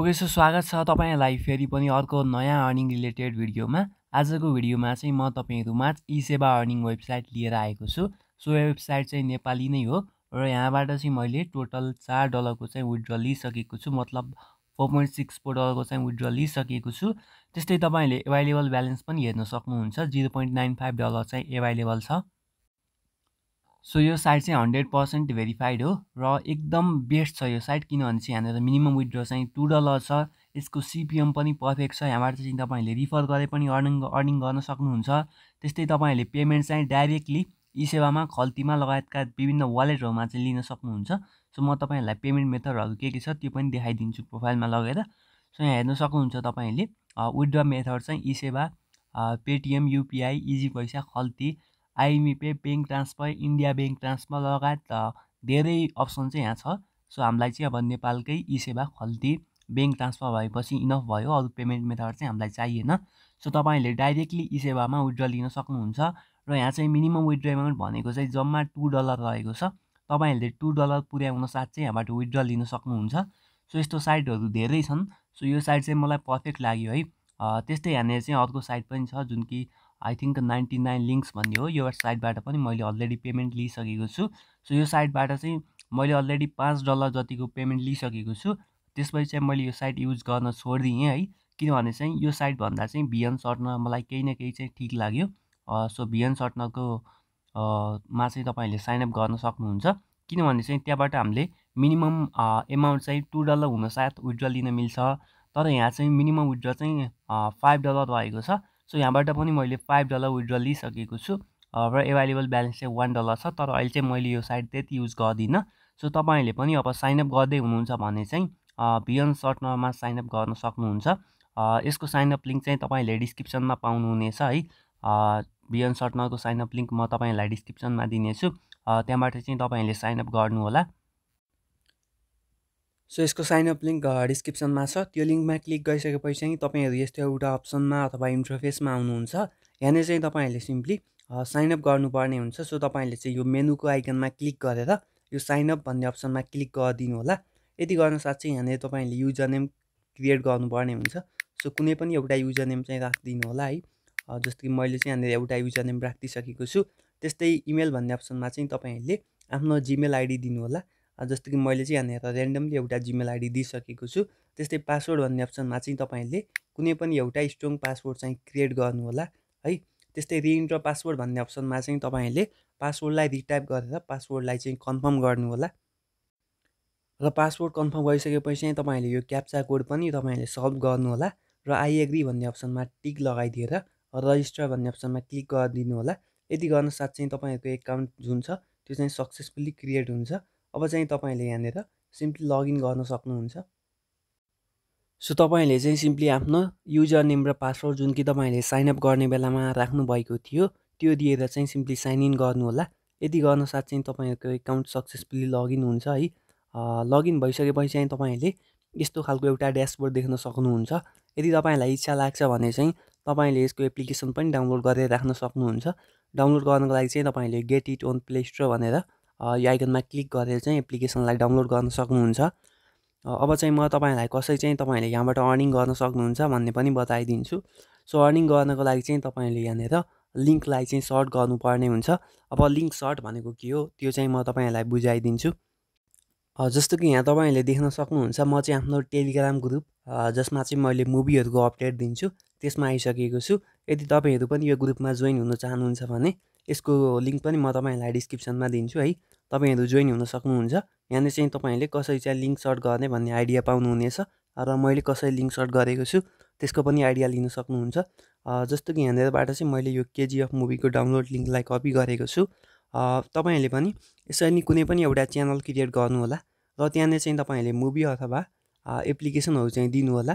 okay so स्वागत छ तपाईँलाई फेरि पनि अर्को नयाँ अर्निङ रिलेटेड भिडियोमा आजको भिडियोमा चाहिँ म तपाईँहरूमा ई सेवा अर्निङ वेबसाइट लिएर आएको छु सो वेबसाइट चाहिँ नेपाली नै हो र यहाँबाट चाहिँ मैले टोटल चार डलरको चाहिँ विथड्र लिइसकेको छु मतलब फोर पोइन्ट सिक्स फोर डलरको चाहिँ विथड्र लिइसकेको छु त्यस्तै तपाईँले एभाइलेबल ब्यालेन्स पनि हेर्न सक्नुहुन्छ zero point nine five dollar चाहिँ एभाइलेबल छ सो यो साइट चाहिँ हन्ड्रेड पर्सेन्ट भेरिफाइड हो र एकदम बेस्ट छ यो साइट किनभने चाहिँ यहाँनिर मिनिमम विथड्र चाहिँ टु डलर छ यसको सिपिएम पनि पर्फेक्ट छ यहाँबाट चाहिँ तपाईँहरूले रिफर गरे पनि अर्निङ अर्निङ गर्न सक्नुहुन्छ त्यस्तै तपाईँहरूले पेमेन्ट चाहिँ डाइरेक्टली ई सेवामा खल्तीमा लगायतका विभिन्न वालेटहरूमा चाहिँ लिन सक्नुहुन्छ सो म तपाईँहरूलाई पेमेन्ट मेथडहरू के के छ त्यो पनि देखाइदिन्छु प्रोफाइलमा लगेर सो यहाँ हेर्न सक्नुहुन्छ तपाईँहरूले विड्र मेथड चाहिँ ई सेवा Paytm UPI easy paisa Khalti IME Pay bank transfer India bank transfer लगायत धेरै अप्सन चाहिँ यहाँ छ सो हामीलाई चाहिँ अब नेपालकै ई सेवा खल्ती ब्याङ्क ट्रान्सफर भएपछि इनफ भयो अरू पेमेन्ट मेथड चाहिँ हामीलाई चाहिएन सो तपाईँहरूले डाइरेक्टली ई सेवामा विड्र लिन सक्नुहुन्छ र यहाँ चाहिँ मिनिमम विड्र एमाउन्ट भनेको चाहिँ जम्मा टु डलर रहेको छ तपाईँहरूले टु डलर पुर्याउन साथ चाहिँ यहाँबाट विड्र लिन सक्नुहुन्छ सो यस्तो साइटहरू धेरै छन् सो यो साइट चाहिँ मलाई पर्फेक्ट लाग्यो है त्यस्तै यहाँनिर चाहिँ अर्को साइट पनि छ जुन कि I think ninety nine links भन्ने हो यो साइटबाट पनि मैले अलरेडी पेमेन्ट लिइसकेको छु सो यो साइटबाट चाहिँ मैले अलरेडी पाँच डलर जतिको पेमेन्ट लिइसकेको छु त्यसपछि चाहिँ मैले यो साइट युज गर्न छोडिदिएँ है किनभने चाहिँ यो साइटभन्दा चाहिँ भिएन सर्टनर मलाई केही न केही चाहिँ ठिक लाग्यो सो भिएन सर्टनरको मा चाहिँ तपाईँहरूले साइनअप गर्न सक्नुहुन्छ किनभने चाहिँ त्यहाँबाट हामीले मिनिमम एमाउन्ट चाहिँ टु डलर हुनसाथ विथड्र लिन मिल्छ तर यहाँ चाहिँ मिनिमम विथड्र चाहिँ फाइभ डलर रहेको छ सो यहाँबाट पनि मैले फाइभ डलर विथड्र लिइसकेको छु र एभाइलेबल ब्यालेन्स चाहिँ वान डलर छ तर अहिले चाहिँ मैले यो साइट त्यति युज गर्दिनँ सो तपाईँहरूले पनि अब साइनअप गर्दै हुनुहुन्छ भने चाहिँ बियन सर्टनरमा साइनअप गर्न सक्नुहुन्छ यसको साइनअप लिङ्क चाहिँ तपाईँहरूले डिस्क्रिप्सनमा पाउनुहुनेछ है बियन सर्टनरको साइनअप लिङ्क म तपाईँहरूलाई डिस्क्रिप्सनमा दिनेछु त्यहाँबाट चाहिँ तपाईँहरूले साइनअप गर्नुहोला सो यसको साइनअप लिङ्क डिस्क्रिप्सनमा छ त्यो लिङ्कमा क्लिक गरिसकेपछि चाहिँ तपाईँहरू यस्तो एउटा अप्सनमा अथवा इन्टरफेसमा आउनुहुन्छ यहाँनिर चाहिँ तपाईँहरूले सिम्पली साइनअप गर्नुपर्ने हुन्छ सो तपाईँहरूले चाहिँ यो मेनुको आइकनमा क्लिक गरेर यो साइनअप भन्ने अप्सनमा क्लिक गरिदिनु होला यति गर्न साथ चाहिँ यहाँनिर तपाईँहरूले युजर नेम क्रिएट गर्नुपर्ने हुन्छ सो कुनै पनि एउटा युजर नेम चाहिँ राखिदिनु होला है जस्तो कि मैले चाहिँ यहाँनिर एउटा युजर नेम राखिदिइसकेको छु त्यस्तै इमेल भन्ने अप्सनमा चाहिँ तपाईँहरूले आफ्नो जिमेल आइडी दिनुहोला जस्तो कि मैले चाहिँ यहाँनिर रेन्डमली एउटा जिमेल आइडी दिइसकेको छु त्यस्तै पासवर्ड भन्ने अप्सनमा चाहिँ तपाईँले कुनै पनि एउटा स्ट्रङ पासवर्ड चाहिँ क्रिएट गर्नुहोला है त्यस्तै र पासवर्ड भन्ने अप्सनमा चाहिँ तपाईँले पासवर्डलाई रिटाइप गरेर पासवर्डलाई चाहिँ कन्फर्म गर्नुहोला र पासवर्ड कन्फर्म गरिसकेपछि चाहिँ तपाईँले यो क्याप्चा कोड पनि तपाईँले सल्भ गर्नुहोला र आई एग्री भन्ने अप्सनमा टिक लगाइदिएर रजिस्टर भन्ने अप्सनमा क्लिक गरिदिनु होला यति गर्न साथ चाहिँ तपाईँहरूको एकाउन्ट जुन छ त्यो चाहिँ सक्सेसफुल्ली क्रिएट हुन्छ अब चाहिँ तपाईँले यहाँनिर सिम्पली लगइन गर्न सक्नुहुन्छ सो तपाईँले चाहिँ सिम्पली आफ्नो युजर नेम र पासवर्ड जुन कि तपाईँले साइनअप गर्ने बेलामा राख्नुभएको थियो त्यो दिएर चाहिँ सिम्पली साइन इन गर्नुहोला यदि गर्न साथ चाहिँ तपाईँहरूको एकाउन्ट सक्सेसफुल्ली लगइन हुन्छ है लगइन भइसकेपछि चाहिँ तपाईँले यस्तो खालको एउटा ड्यासबोर्ड देख्न सक्नुहुन्छ यदि तपाईँलाई इच्छा लाग्छ भने चाहिँ तपाईँले यसको एप्लिकेसन पनि डाउनलोड गरेर राख्न सक्नुहुन्छ डाउनलोड गर्नको लागि चाहिँ तपाईँले get it on play store भनेर यो आइकनमा क्लिक गरेर चाहिँ एप्लिकेसनलाई डाउनलोड गर्न सक्नुहुन्छ अब चाहिँ म तपाईँहरूलाई कसरी चाहिँ तपाईँहरूले यहाँबाट अर्निङ गर्न सक्नुहुन्छ भन्ने पनि बताइदिन्छु सो अर्निङ गर्नको लागि चाहिँ तपाईँहरूले यहाँनिर लिङ्कलाई चाहिँ सर्ट गर्नुपर्ने हुन्छ अब लिङ्क सर्ट भनेको के हो त्यो चाहिँ म तपाईँहरूलाई बुझाइदिन्छु जस्तो कि यहाँ तपाईँहरूले देख्न सक्नुहुन्छ म चाहिँ आफ्नो टेलिग्राम ग्रुप जसमा चाहिँ मैले मुभीहरूको अपडेट दिन्छु त्यसमा आइसकेको छु यदि तपाईँहरू पनि यो ग्रुपमा जोइन हुन चाहनुहुन्छ भने यसको लिङ्क पनि म तपाईँहरूलाई डिस्क्रिप्सनमा दिन्छु है तपाईँहरू जोइन हुन सक्नुहुन्छ यहाँनिर चाहिँ तपाईँहरूले कसरी चाहिँ लिङ्क सर्ट गर्ने भन्ने आइडिया पाउनुहुनेछ र मैले कसरी लिङ्क सर्ट गरेको छु त्यसको पनि आइडिया लिन सक्नुहुन्छ जस्तो कि यहाँनिरबाट चाहिँ मैले यो केजिएफ मुभीको डाउनलोड लिङ्कलाई कपी गरेको छु तपाईँहरूले पनि यसरी नै कुनै पनि एउटा च्यानल क्रिएट गर्नुहोला र त्यहाँनिर चाहिँ तपाईँहरूले मुभी अथवा एप्लिकेसनहरू चाहिँ दिनुहोला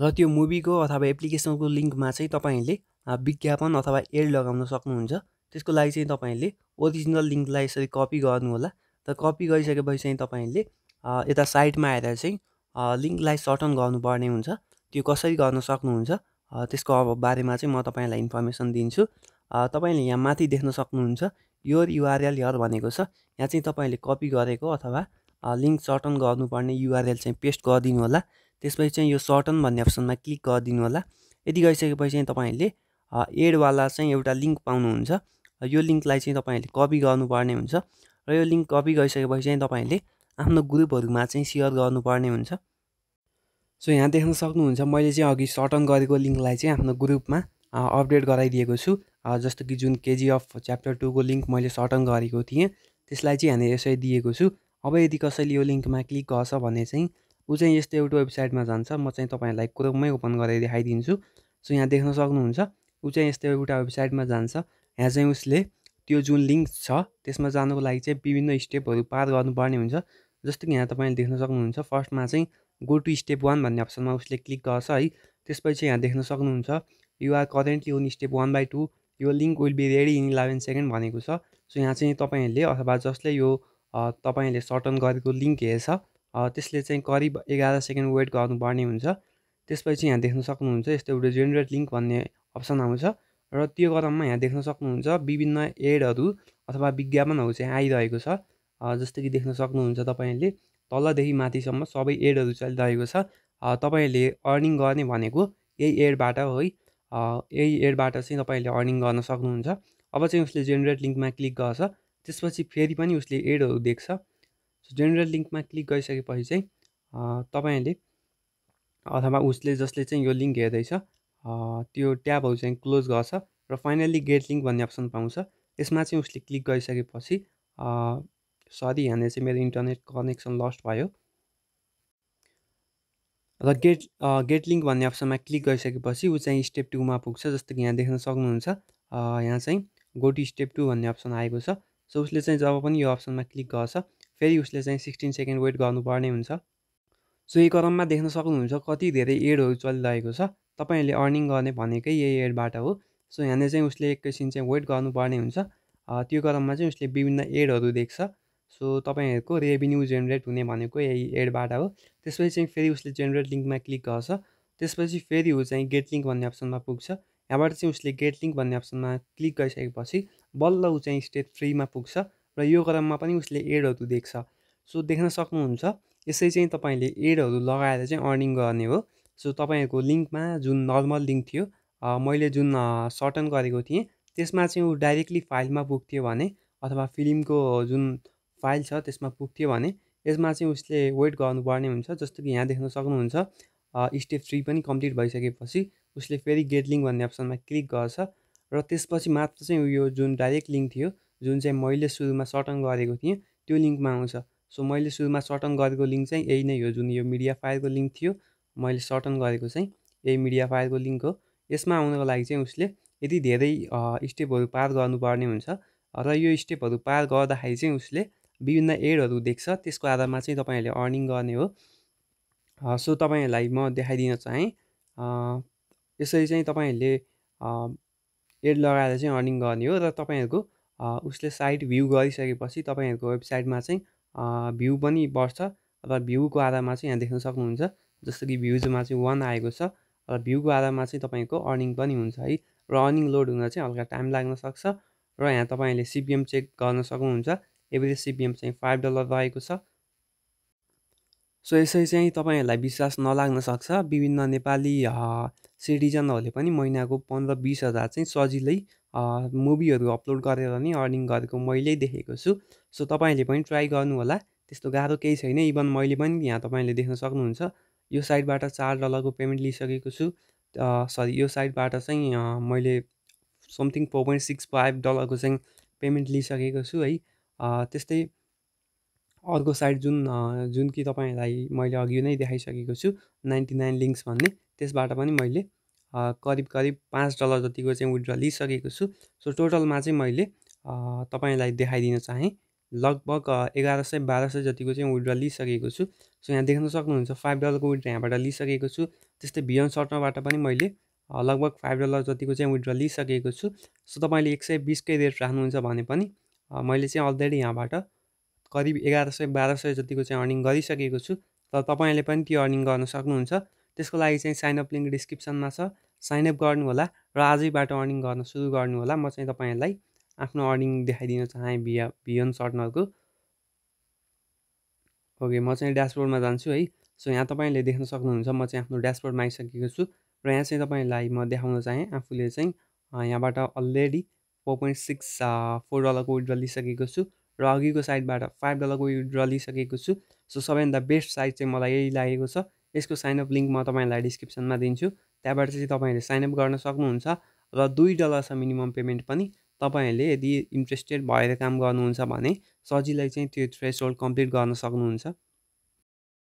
र त्यो मुभीको अथवा एप्लिकेसनको लिङ्कमा चाहिँ तपाईँले विज्ञापन अथवा एड लगाउन सक्नुहुन्छ त्यसको लागि चाहिँ तपाईँले ओरिजिनल लिङ्कलाई यसरी कपी गर्नुहोला त कपी गरिसकेपछि चाहिँ तपाईँले यता साइडमा आएर चाहिँ लिङ्कलाई सर्टन गर्नुपर्ने हुन्छ त्यो कसरी गर्न सक्नुहुन्छ त्यसको अब बारेमा चाहिँ म तपाईँलाई इन्फर्मेसन दिन्छु तपाईँले यहाँ माथि देख्न सक्नुहुन्छ यो युआरएल यर भनेको छ यहाँ चाहिँ तपाईँले कपी गरेको अथवा लिङ्क सर्टन गर्नुपर्ने युआरएल चाहिँ पेस्ट गरिदिनु होला त्यसपछि चाहिँ यो सर्टन भन्ने अप्सनमा क्लिक गरिदिनु होला यदि गइसकेपछि चाहिँ तपाईँहरूले एडवाला चाहिँ एउटा लिङ्क पाउनुहुन्छ यो लिङ्कलाई चाहिँ तपाईँहरूले कपी गर्नुपर्ने हुन्छ र यो लिङ्क कपी गरिसकेपछि चाहिँ तपाईँहरूले आफ्नो ग्रुपहरूमा चाहिँ सेयर गर्नुपर्ने हुन्छ सो यहाँ देख्न सक्नुहुन्छ मैले चाहिँ अघि सर्टन गरेको लिङ्कलाई चाहिँ आफ्नो ग्रुपमा अपडेट गराइदिएको छु जस्तो कि जुन केजिएफ च्याप्टर टूको लिङ्क मैले सर्टन गरेको थिएँ त्यसलाई चाहिँ यहाँनिर यसरी दिएको छु अब यदि कसैले यो लिङ्कमा क्लिक गर्छ भने चाहिँ ऊ चाहिँ यस्तो एउटा वेबसाइटमा जान्छ म चाहिँ तपाईँहरूलाई क्रोममै ओपन गरेर देखाइदिन्छु सो यहाँ देख्न सक्नुहुन्छ ऊ चाहिँ यस्तो एउटा वेबसाइटमा जान्छ यहाँ चाहिँ उसले त्यो जुन लिङ्क छ त्यसमा जानुको लागि चाहिँ विभिन्न स्टेपहरू पार गर्नुपर्ने हुन्छ जस्तो कि यहाँ तपाईँले देख्न सक्नुहुन्छ फर्स्टमा चाहिँ गो टु स्टेप वान भन्ने अप्सनमा उसले क्लिक गर्छ है त्यसपछि यहाँ देख्न सक्नुहुन्छ you're currently on step one by two यो link will be ready in eleven second भनेको छ सो यहाँ चाहिँ तपाईँहरूले अथवा जसले यो तपाईँहरूले सर्टन गरेको लिङ्क हेर्छ त्यसले चाहिँ करिब एघार सेकेन्ड वेट गर्नुपर्ने हुन्छ त्यसपछि यहाँ देख्न सक्नुहुन्छ यस्तो एउटा जेनेरेट लिङ्क भन्ने अप्सन आउँछ र त्यो क्रममा यहाँ देख्न सक्नुहुन्छ विभिन्न एडहरू अथवा विज्ञापनहरू चाहिँ आइरहेको छ जस्तो कि देख्न सक्नुहुन्छ तपाईँले तलदेखि माथिसम्म सबै एडहरू चलिरहेको छ तपाईँहरूले अर्निङ गर्ने भनेको यही एडबाट है यही एडबाट चाहिँ तपाईँले अर्निङ गर्न सक्नुहुन्छ अब चाहिँ उसले जेनेरेट लिङ्कमा क्लिक गर्छ त्यसपछि फेरि पनि उसले एडहरू देख्छ जेनरल लिङ्कमा क्लिक गरिसकेपछि चाहिँ तपाईँहरूले अथवा उसले जसले चाहिँ यो लिङ्क हेर्दैछ त्यो ट्याबहरू चाहिँ क्लोज गर्छ र फाइनल्ली गेट लिङ्क भन्ने अप्सन पाउँछ यसमा चाहिँ उसले क्लिक गरिसकेपछि सरी यहाँनिर चाहिँ मेरो इन्टरनेट कनेक्सन लस्ट भयो र गेट गेट लिङ्क भन्ने अप्सनमा क्लिक गरिसकेपछि ऊ चाहिँ स्टेप टूमा पुग्छ जस्तो कि यहाँ देख्न सक्नुहुन्छ यहाँ चाहिँ गोटी स्टेप टू भन्ने अप्सन आएको छ सो उसले चाहिँ जब पनि यो अप्सनमा क्लिक गर्छ फेरि उसले चाहिँ सिक्सटिन सेकेन्ड वेट गर्नुपर्ने हुन्छ सो यही क्रममा देख्न सक्नुहुन्छ कति धेरै एडहरू चलिरहेको छ तपाईँहरूले अर्निङ गर्ने भनेकै यही एडबाट हो सो यहाँनिर चाहिँ उसले एकैछिन चाहिँ वेट गर्नुपर्ने हुन्छ त्यो क्रममा चाहिँ उसले विभिन्न एडहरू देख्छ सो तपाईँहरूको रेभिन्यू जेनेरेट हुने भनेको यही एडबाट हो त्यसपछि चाहिँ फेरि उसले जेनेरेट लिङ्कमा क्लिक गर्छ त्यसपछि फेरि ऊ चाहिँ गेट लिङ्क भन्ने अप्सनमा पुग्छ यहाँबाट चाहिँ उसले गेट लिङ्क भन्ने अप्सनमा क्लिक गरिसकेपछि बल्ल ऊ चाहिँ स्टेप थ्रीमा पुग्छ र यो क्रममा पनि उसले एडहरू देख्छ सो देख्न सक्नुहुन्छ यसै चाहिँ तपाईँले एडहरू लगाएर चाहिँ अर्निङ गर्ने हो सो तपाईँहरूको लिङ्कमा जुन नर्मल लिङ्क थियो मैले जुन सर्टन गरेको थिएँ त्यसमा चाहिँ ऊ डाइरेक्टली फाइलमा पुग्थ्यो भने अथवा फिल्मको जुन फाइल छ त्यसमा पुग्थ्यो भने यसमा चाहिँ उसले वेट गर्नुपर्ने हुन्छ जस्तो कि यहाँ देख्न सक्नुहुन्छ स्टेप थ्री पनि कम्प्लिट भइसकेपछि उसले फेरि गेट लिङ्क भन्ने अप्सनमा क्लिक गर्छ र त्यसपछि मात्र चाहिँ यो जुन डाइरेक्ट लिङ्क थियो जुन चाहिँ मैले सुरुमा सर्टन गरेको थिएँ त्यो लिङ्कमा आउँछ सो मैले सुरुमा सर्टन गरेको लिङ्क चाहिँ यही नै हो जुन यो मिडिया फाइलको लिङ्क थियो मैले सर्टन गरेको चाहिँ यही मिडिया फाइलको लिङ्क हो यसमा आउनको लागि चाहिँ उसले यति धेरै स्टेपहरू पार गर्नुपर्ने हुन्छ र यो स्टेपहरू पार गर्दाखेरि चाहिँ उसले विभिन्न एडहरू देख्छ त्यसको आधारमा चाहिँ तपाईँहरूले अर्निङ गर्ने हो सो तपाईँहरूलाई म देखाइदिन चाहेँ यसरी चाहिँ तपाईँहरूले एड लगाएर चाहिँ अर्निङ गर्ने हो र तपाईँहरूको उसले साइट भ्यू गरिसकेपछि तपाईँहरूको वेबसाइटमा चाहिँ भ्यू पनि बढ्छ र भ्यूको आधारमा चाहिँ यहाँ देख्न सक्नुहुन्छ जस्तो कि भ्युजमा चाहिँ वान आएको छ र भ्यूको आधारमा चाहिँ तपाईँको अर्निङ पनि हुन्छ है र अर्निङ लोड हुन चाहिँ हल्का टाइम लाग्न सक्छ र यहाँ तपाईँले सिपिएम चेक गर्न सक्नुहुन्छ एभरेज सिपिएम चाहिँ फाइभ डलर रहेको छ सो यसरी चाहिँ तपाईँहरूलाई विश्वास नलाग्न सक्छ विभिन्न नेपाली सिटिजनहरूले पनि महिनाको पन्ध्र बिस हजार चाहिँ सजिलै मुभीहरू अपलोड गरेर नै अर्निङ गरेको मैले देखेको छु सो तपाईँले पनि ट्राई होला त्यस्तो गाह्रो केही छैन इभन मैले पनि यहाँ तपाईँले देख्न सक्नुहुन्छ यो साइडबाट चार डलरको पेमेन्ट लिइसकेको छु सरी यो साइडबाट चाहिँ मैले something four point six five डलरको चाहिँ पेमेन्ट लिइसकेको छु है त्यस्तै अर्को साइड जुन जुन कि तपाईँहरूलाई मैले अघि नै देखाइसकेको छु नाइन्टी नाइन लिङ्क्स भन्ने त्यसबाट पनि मैले करिब करिब पाँच डलर जतिको चाहिँ विड्र लिइसकेको छु सो टोटलमा चाहिँ मैले तपाईँलाई देखाइदिन चाहेँ लगभग एघार सय बाह्र सय जतिको चाहिँ विड्र लिइसकेको छु सो यहाँ देख्न सक्नुहुन्छ फाइभ डलरको विड्र यहाँबाट लिइसकेको छु त्यस्तै भियन सर्टनबाट पनि मैले लगभग फाइभ डलर जतिको चाहिँ विड्र लिइसकेको छु सो तपाईँले एक सय बिसकै रेट राख्नुहुन्छ भने पनि मैले चाहिँ अलरेडी यहाँबाट करिब एघार सय बाह्र सय जतिको चाहिँ अर्निङ गरिसकेको छु तर तपाईँले पनि त्यो अर्निङ गर्न सक्नुहुन्छ त्यसको लागि चाहिँ साइनअप लिङ्क डिस्क्रिप्सनमा छ साइनअप होला र आजैबाट अर्निङ गर्न सुरु गर्नुहोला म चाहिँ तपाईँहरूलाई आफ्नो अर्निङ देखाइदिन चाहेँ भिया भियन सर्टनरको ओके म चाहिँ ड्यासबोर्डमा जान्छु है सो यहाँ तपाईँले देख्न सक्नुहुन्छ म चाहिँ आफ्नो ड्यासबोर्डमा आइसकेको छु र यहाँ चाहिँ तपाईँलाई म देखाउन चाहेँ आफूले चाहिँ यहाँबाट already four point six four डलरको विड्र लिइसकेको छु र अघिको साइडबाट फाइभ डलरको विड्र लिइसकेको छु सो सबैभन्दा बेस्ट साइज चाहिँ मलाई यही लागेको छ यसको साइनअप लिङ्क म तपाईँहरूलाई डिस्क्रिप्सनमा दिन्छु त्यहाँबाट चाहिँ तपाईँहरूले साइनअप गर्न सक्नुहुन्छ र दुई डलर मिनिमम पेमेन्ट पनि तपाईँहरूले यदि इन्ट्रेस्टेड भएर काम गर्नुहुन्छ भने सजिलै चाहिँ त्यो थ्रेस होल्ड कम्प्लिट गर्न सक्नुहुन्छ